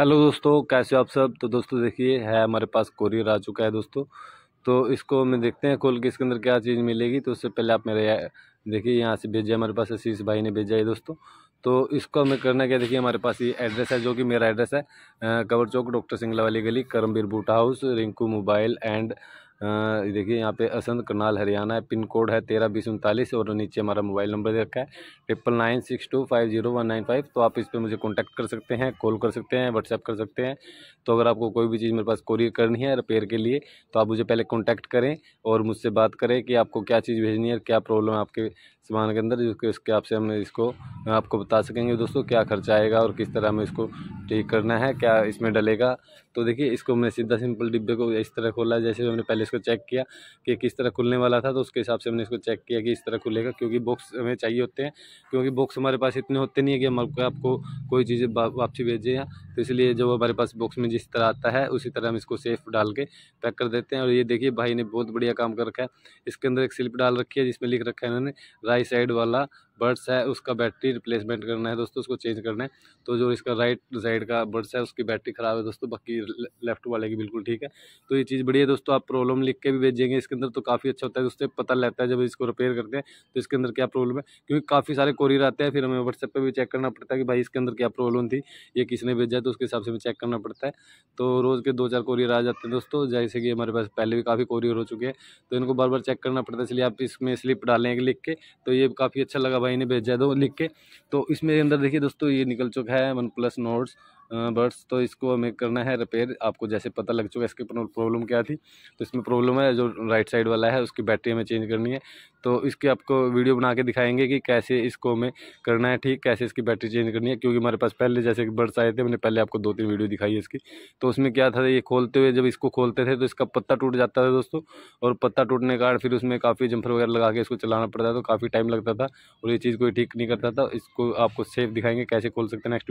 hello दोस्तों कैसे हो आप सब तो दोस्तों देखिए है हमारे पास कोरियर आ चुका है दोस्तों तो इसको हमें देखते हैं खोल के इसके अंदर क्या चीज़ मिलेगी तो उससे पहले आप मेरे देखिए यहाँ से भेजा हमारे पास आशीष भाई ने भेजा है दोस्तों तो इसको हमें करना क्या देखिए हमारे पास ये एड्रेस है जो कि मेरा एड्रेस है कंवर चौक डॉक्टर सिंगला वाली गली Karambir Buta house Rinku mobile and देखिए यहाँ पे असंत करनाल हरियाणा है पिन कोड है तेरह बीस उनतालीस और नीचे हमारा मोबाइल नंबर रखा है triple nine six two five zero one nine five तो आप इस पर मुझे कॉन्टैक्ट कर सकते हैं कॉल कर सकते हैं व्हाट्सएप कर सकते हैं तो अगर आपको कोई भी चीज़ मेरे पास कोरियर करनी है रिपेयर के लिए तो आप मुझे पहले कॉन्टैक्ट करें और मुझसे बात करें कि आपको क्या चीज़ भेजनी है क्या प्रॉब्लम है आपके सामान के अंदर उसके आपसे हम इसको आपको बता सकेंगे दोस्तों क्या खर्चा आएगा और किस तरह हम इसको करना है क्या इसमें डलेगा तो देखिए इसको हमने सीधा सिंपल डिब्बे को इस तरह खोला जैसे हमने पहले इसको चेक किया कि किस तरह खुलने वाला था तो उसके हिसाब से हमने इसको चेक किया कि इस तरह खुलेगा क्योंकि बॉक्स हमें चाहिए होते हैं क्योंकि बॉक्स हमारे पास इतने होते नहीं है कि हम आपको कोई चीज़ें वापसी भेजें तो इसलिए जो हमारे पास बॉक्स में जिस तरह आता है उसी तरह हम इसको सेफ डाल के पैक कर देते हैं और ये देखिए भाई ने बहुत बढ़िया काम कर रखा है इसके अंदर एक स्लिप डाल रखी है जिसमें लिख रखा है इन्होंने राइट साइड वाला बर्ड्स है उसका बैटरी रिप्लेसमेंट करना है दोस्तों उसको चेंज करना है तो जो इसका राइट साइड का बर्ड्स है उसकी बैटरी ख़राब है दोस्तों बाकी लेफ्ट वाले की बिल्कुल ठीक है तो ये चीज़ बढ़िया दोस्तों आप प्रॉब्लम लिख के भी भेजेंगे इसके अंदर तो काफ़ी अच्छा होता है दोस्तों पता लगता है जब इसको रिपेयर करते हैं तो इसके अंदर क्या प्रॉब्लम है क्योंकि काफ़ी सारे कोरियर आते हैं फिर हमें व्हाट्सएप पर भी चेक करना पड़ता है कि भाई इसके अंदर क्या प्रॉब्लम थी ये किसने भेजा है तो उसके हिसाब से हमें चेक करना पड़ता है तो रोज़ के दो चार कोरियर आ जाते हैं दोस्तों जैसे कि हमारे पास पहले भी काफ़ी कोरियर हो चुके हैं तो इनको बार बार चेक करना पड़ता है इसलिए आप इसमें स्लिप डालेंगे लिख के तो ये काफ़ी अच्छा लगा भाई भाई ने भेजा दो तो लिख के तो इसमें अंदर देखिए दोस्तों ये निकल चुका है वन प्लस नोट्स बर्ड्स तो इसको हमें करना है रिपेयर आपको जैसे पता लग चुका है इसकी प्रॉब्लम क्या थी तो इसमें प्रॉब्लम है जो राइट साइड वाला है उसकी बैटरी हमें चेंज करनी है तो इसके आपको वीडियो बना के दिखाएंगे कि कैसे इसको हमें करना है ठीक कैसे इसकी बैटरी चेंज करनी है क्योंकि हमारे पास पहले जैसे बर्ड्स आए थे मैंने पहले आपको दो तीन वीडियो दिखाई है इसकी तो उसमें क्या था ये खोलते हुए जब इसको खोलते थे तो इसका पत्ता टूट जाता था दोस्तों और पत्ता टूटने के कारण फिर उसमें काफ़ी जम्फर वगैरह लगा के इसको चलाना पड़ता था तो काफ़ी टाइम लगता था और ये चीज़ कोई ठीक नहीं करता था इसको आपको सेफ दिखाएंगे कैसे खोल सकते हैं नेक्स्ट